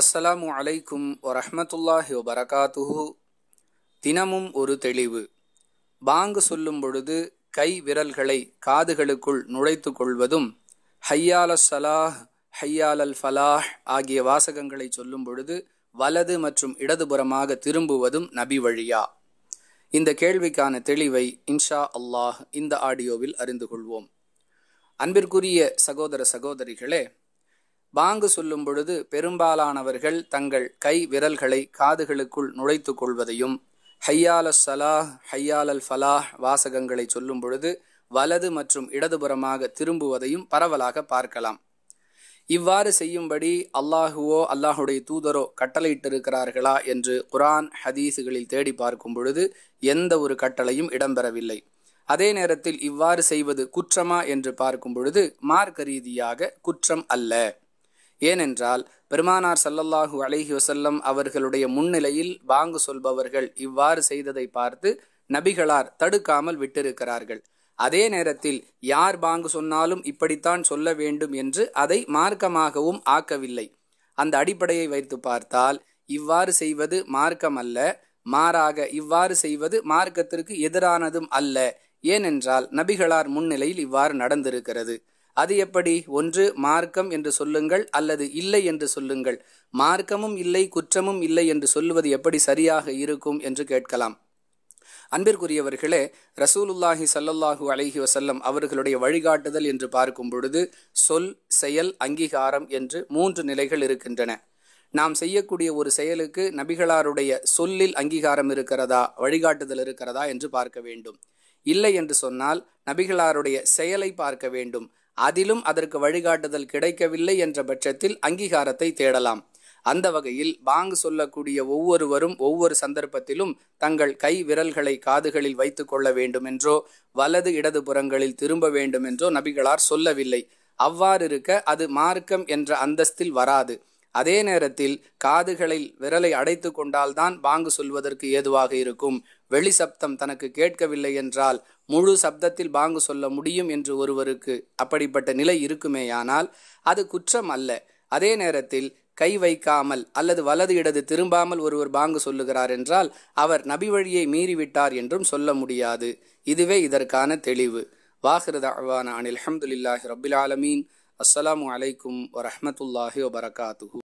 அஸ்ஸலாமு அலைக்கும் வரஹமத்துல்லாஹி வபரகாத்துஹு தினமும் ஒரு தெளிவு பாங்கு சொல்லும் பொழுது கை விரல்களை காதுகளுக்குள் நுழைத்து கொள்வதும் ஹையால் சலாஹ் ஹையால் அல் ஃபலாஹ் ஆகிய வாசகங்களை சொல்லும் பொழுது வலது மற்றும் இடதுபுறமாக திரும்புவதும் நபி வழியா இந்த கேள்விக்கான தெளிவை இன்ஷா அல்லாஹ் இந்த ஆடியோவில் அறிந்து கொள்வோம் அன்பிற்குரிய சகோதர சகோதரிகளே பாங்கு சொல்லும் பொழுது பெரும்பாலானவர்கள் தங்கள் கை விரல்களை காதுகளுக்குள் நுழைத்து கொள்வதையும் ஹையால் சலாஹ் ஹையால் அல் ஃபலாஹ் வாசகங்களை சொல்லும் பொழுது வலது மற்றும் இடதுபுறமாக திரும்புவதையும் பரவலாக பார்க்கலாம் இவ்வாறு செய்யும்படி அல்லாஹுவோ அல்லாஹுடைய தூதரோ கட்டளையிட்டிருக்கிறார்களா என்று குரான் ஹதீஸுகளில் தேடி பார்க்கும் பொழுது எந்த ஒரு கட்டளையும் இடம்பெறவில்லை அதே நேரத்தில் இவ்வாறு செய்வது குற்றமா என்று பார்க்கும் பொழுது மார்க்க ரீதியாக குற்றம் அல்ல ஏனென்றால் பெருமானார் சல்லல்லாஹு அலஹி வசல்லம் அவர்களுடைய முன்னிலையில் வாங்கு சொல்பவர்கள் இவ்வாறு செய்ததை பார்த்து நபிகளார் தடுக்காமல் விட்டிருக்கிறார்கள் அதே நேரத்தில் யார் பாங்கு சொன்னாலும் இப்படித்தான் சொல்ல வேண்டும் என்று அதை மார்க்கமாகவும் ஆக்கவில்லை அந்த அடிப்படையை வைத்து பார்த்தால் இவ்வாறு செய்வது மார்க்கம் அல்ல மாறாக இவ்வாறு செய்வது மார்க்கத்திற்கு எதிரானதும் அல்ல ஏனென்றால் நபிகளார் முன்னிலையில் இவ்வாறு நடந்திருக்கிறது அது எப்படி ஒன்று மார்க்கம் என்று சொல்லுங்கள் அல்லது இல்லை என்று சொல்லுங்கள் மார்க்கமும் இல்லை குற்றமும் இல்லை என்று சொல்லுவது எப்படி சரியாக இருக்கும் என்று கேட்கலாம் அன்பிற்குரியவர்களே ரசூலுல்லாஹி சல்லல்லாஹூ அலஹி வசல்லம் அவர்களுடைய வழிகாட்டுதல் என்று பார்க்கும் பொழுது சொல் செயல் அங்கீகாரம் என்று மூன்று நிலைகள் இருக்கின்றன நாம் செய்யக்கூடிய ஒரு செயலுக்கு நபிகளாருடைய சொல்லில் அங்கீகாரம் இருக்கிறதா வழிகாட்டுதல் இருக்கிறதா என்று பார்க்க வேண்டும் இல்லை என்று சொன்னால் நபிகளாருடைய செயலை பார்க்க வேண்டும் அதிலும் அதற்கு வழிகாட்டுதல் கிடைக்கவில்லை என்ற பட்சத்தில் அங்கீகாரத்தை தேடலாம் அந்த வகையில் பாங் சொல்லக்கூடிய ஒவ்வொருவரும் ஒவ்வொரு சந்தர்ப்பத்திலும் தங்கள் கை விரல்களை காதுகளில் வைத்து கொள்ள வேண்டுமென்றோ வலது இடது புறங்களில் திரும்ப வேண்டுமென்றோ நபிகளார் சொல்லவில்லை அவ்வாறிருக்க அது மார்க்கம் என்ற அந்தஸ்தில் வராது அதே நேரத்தில் காதுகளில் விரலை அடைத்து கொண்டால்தான் பாங்கு சொல்வதற்கு ஏதுவாக இருக்கும் வெளி சப்தம் தனக்கு கேட்கவில்லை என்றால் முழு சப்தத்தில் பாங்கு சொல்ல முடியும் என்று ஒருவருக்கு அப்படிப்பட்ட நிலை இருக்குமேயானால் அது குற்றம் அல்ல அதே நேரத்தில் கை வைக்காமல் அல்லது வலது இடது திரும்பாமல் ஒருவர் பாங்கு சொல்லுகிறார் என்றால் அவர் நபி வழியை மீறிவிட்டார் என்றும் சொல்ல முடியாது இதுவே இதற்கான தெளிவு வாஹிரத அவான அனில் அஹமதுல்லாஹி ரபுல் ஆலமீன் அஸ்ஸலாமு அலைக்கும் வரமத்துல்லாஹி வபரகாத்து